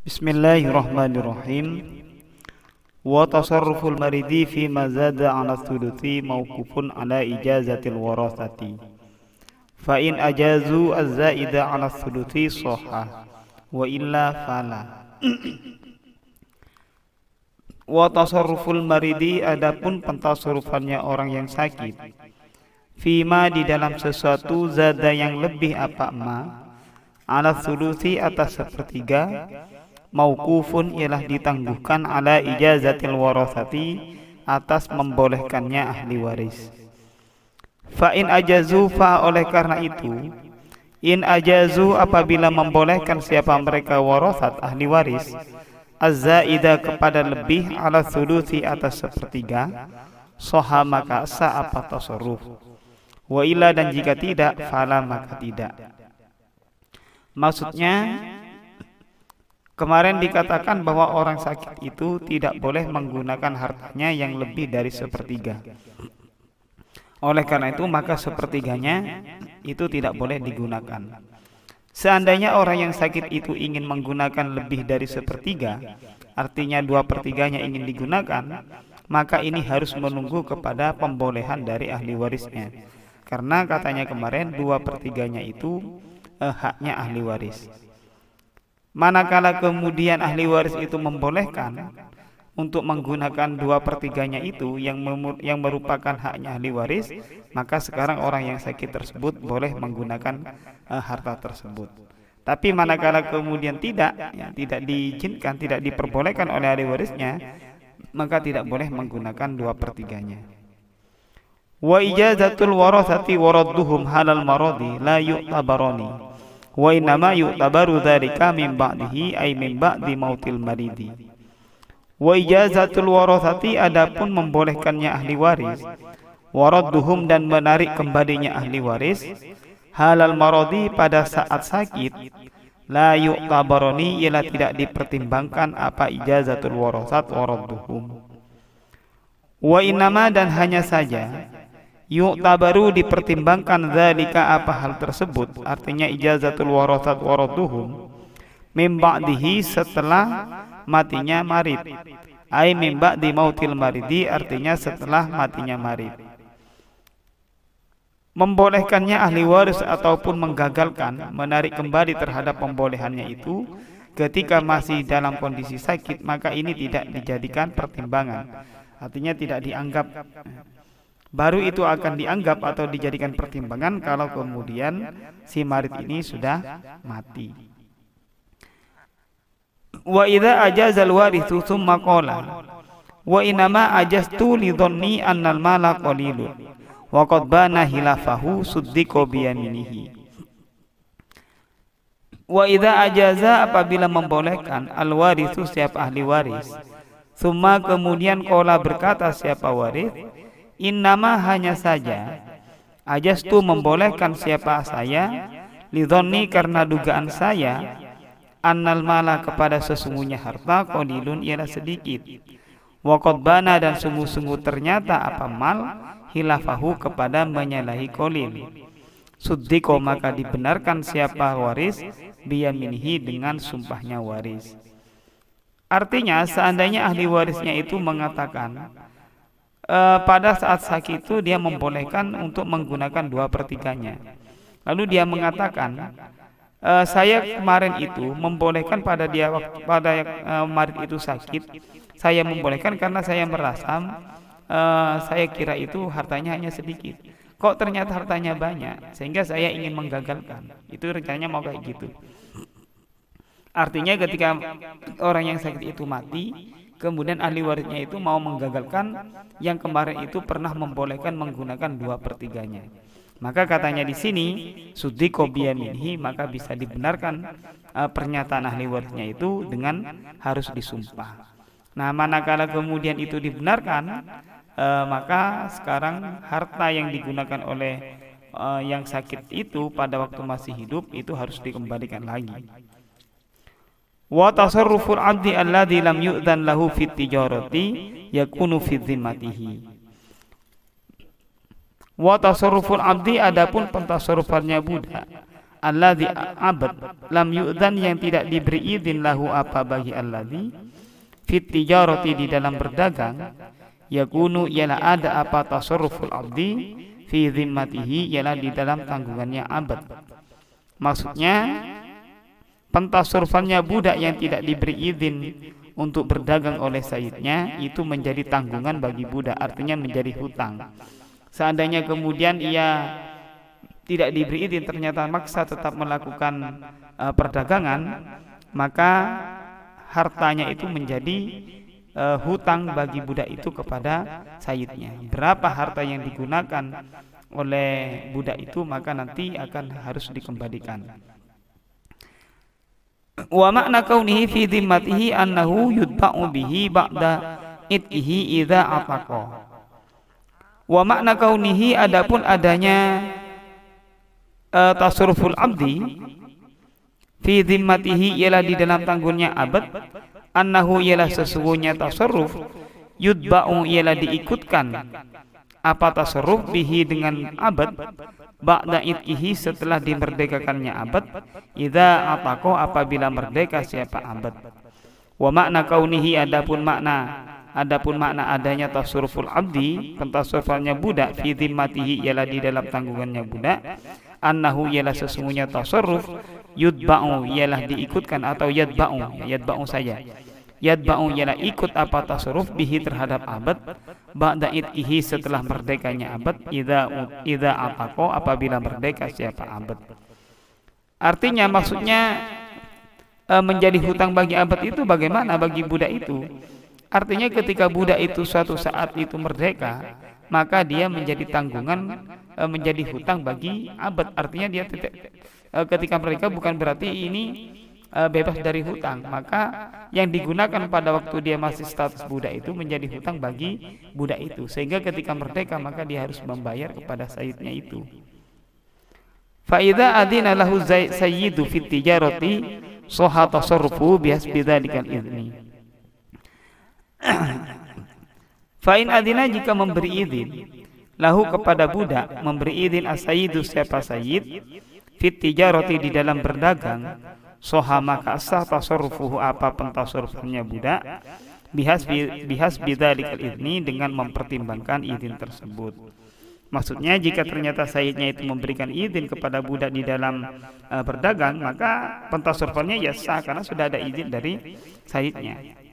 Bismillahirrahmanirrahim. Wa tasarruful maridi fi ma zada ala thuluthi mawqufun ala ijazatil warasati. Fa in ajazu az-zaida ala thuluthi sahha wa illa fala. wa tasarruful maridi adapun pentasarufannya orang yang sakit. Fima di dalam sesuatu zada yang lebih apa ma ala thuluthi atas sepertiga Maukufun ialah ditangguhkan ala ijazatil warasati atas membolehkannya ahli waris. Fa'in ajazu fa oleh karena itu In ajazu apabila membolehkan siapa mereka warasat ahli waris azza kepada lebih ala thuluthi atas sepertiga Soha maka sa apa tasarruf Wa ila dan jika tidak, fala maka tidak Maksudnya Kemarin dikatakan bahwa orang sakit itu tidak boleh menggunakan hartanya yang lebih dari sepertiga. Oleh karena itu, maka sepertiganya itu tidak boleh digunakan. Seandainya orang yang sakit itu ingin menggunakan lebih dari sepertiga, artinya dua pertiganya ingin digunakan, maka ini harus menunggu kepada pembolehan dari ahli warisnya. Karena katanya kemarin dua pertiganya itu eh, haknya ahli waris. Manakala kemudian ahli waris itu membolehkan untuk menggunakan dua pertiganya itu yang yang merupakan haknya ahli waris, maka sekarang orang yang sakit tersebut boleh menggunakan uh, harta tersebut. Tapi manakala kemudian tidak, ya, tidak diizinkan, tidak diperbolehkan oleh ahli warisnya, maka tidak boleh menggunakan dua pertiganya. Wa ijazatul warasati waradduhum halal maradi la yu'tabarani wa inama yu'tabaru dzalika min ba'dihi ay min ba'di mautil maridi wa ijazatul warathati adapun membolehkannya ahli waris waradduhum dan menarik kembalinya ahli waris halal maradi pada saat sakit la yu'tabaroni ialah tidak dipertimbangkan apa ijazatul warasat waradduhum wa inama dan hanya saja Yuk tabaru dipertimbangkan zalika apa hal tersebut artinya ijazatul warasat waraduhum dihi setelah matinya marid ay ai di mautil maridi artinya setelah matinya marid membolehkannya ahli waris ataupun menggagalkan menarik kembali terhadap pembolehannya itu ketika masih dalam kondisi sakit maka ini tidak dijadikan pertimbangan artinya tidak dianggap baru itu akan dianggap atau dijadikan pertimbangan kalau kemudian si marit ini sudah mati. Wa idza ajazal warithu tsumma qala wa inama ajastu li dhanni annal mala qalilun wa qad bana hilafahu suddiqo bi yaminihi. Wa idza ajaza apabila membolehkan al warithu siapa ahli waris. Summa kemudian kola berkata siapa waris Innama hanya saja Ajastu membolehkan siapa saya lidoni karena dugaan saya Annal mala kepada sesungguhnya harta konilun ialah sedikit Wakotbana dan sungguh-sungguh ternyata apa mal Hilafahu kepada menyalahi kolil Sudiko maka dibenarkan siapa waris biyaminihi dengan sumpahnya waris. Artinya seandainya ahli warisnya itu mengatakan, Eh, pada saat sakit itu dia membolehkan untuk menggunakan dua pertiganya. Lalu dia mengatakan, e, saya kemarin itu membolehkan pada dia pada kemarin itu sakit, saya membolehkan karena saya merasa e, saya kira itu hartanya hanya sedikit. Kok ternyata hartanya banyak, sehingga saya ingin menggagalkan. Itu rencananya mau kayak gitu. Artinya ketika orang yang sakit itu mati, kemudian ahli warisnya itu mau menggagalkan yang kemarin itu pernah membolehkan menggunakan dua pertiganya. Maka katanya di sini sudi kobiyaminhi minhi maka bisa dibenarkan uh, pernyataan ahli warisnya itu dengan harus disumpah. Nah manakala kemudian itu dibenarkan uh, maka sekarang harta yang digunakan oleh uh, yang sakit itu pada waktu masih hidup itu harus dikembalikan lagi wa tasarruful abdi alladhi lam yu'dan lahu fit tijarati yakunu fi zimmatihi wa tasarruful abdi adapun pentasarrufannya budak alladhi abad lam yu'dan yang tidak diberi izin lahu apa bagi alladhi fit tijarati di dalam berdagang yakunu ialah ada apa tasarruful abdi fi zimmatihi ialah di dalam tanggungannya abad maksudnya Pentas pentasurfannya budak yang tidak diberi izin untuk berdagang oleh sayidnya itu menjadi tanggungan bagi budak artinya menjadi hutang seandainya kemudian ia tidak diberi izin ternyata maksa tetap melakukan uh, perdagangan maka hartanya itu menjadi uh, hutang bagi budak itu kepada sayidnya berapa harta yang digunakan oleh budak itu maka nanti akan harus dikembalikan wa makna kaunihi fi dhimmatihi annahu yudba'u bihi ba'da it'ihi idza afaqa wa makna kaunihi adapun adanya uh, tasarruful abdi fi dhimmatihi ialah di dalam tanggungnya abad annahu ialah sesungguhnya tasarruf yudba'u ialah diikutkan apa tasarruf bihi dengan abad ba'da itihi setelah dimerdekakannya abad idza ataqo apabila merdeka siapa abad wa makna kaunihi adapun makna adapun makna adanya tasarruful abdi pentasarufannya budak fi dhimmatihi ialah di dalam tanggungannya budak annahu ialah sesungguhnya tasarruf yudba'u ialah diikutkan atau yadba'u yadba'u saja yatba'u ialah ikut apa tasarruf bihi terhadap abad ba'da id'ihi setelah merdekanya abad idza idza ataqo apabila merdeka siapa abad artinya maksudnya e, menjadi hutang bagi abad itu bagaimana bagi budak itu artinya ketika budak itu suatu saat itu merdeka maka dia menjadi tanggungan e, menjadi hutang bagi abad artinya dia e, ketika mereka bukan berarti ini uh, bebas dari hutang, maka yang digunakan pada waktu dia masih status budak itu menjadi hutang bagi budak itu, sehingga ketika merdeka maka dia harus membayar kepada sayidnya itu. Faida adina lahu sayyidu fit tijarati soha tasarrufu bihasbidzalikal ini. in adina jika memberi izin lahu kepada budak memberi izin asayidu siapa sayid fit tijarati di dalam berdagang soha maka sah tasarrufuhu apa pentasarrufnya budak bihas bihas bidzalika idni dengan mempertimbangkan izin tersebut. Maksudnya jika ternyata sayidnya itu memberikan izin kepada budak di dalam uh, berdagang maka pentasarrufnya ya sah karena sudah ada izin dari sayidnya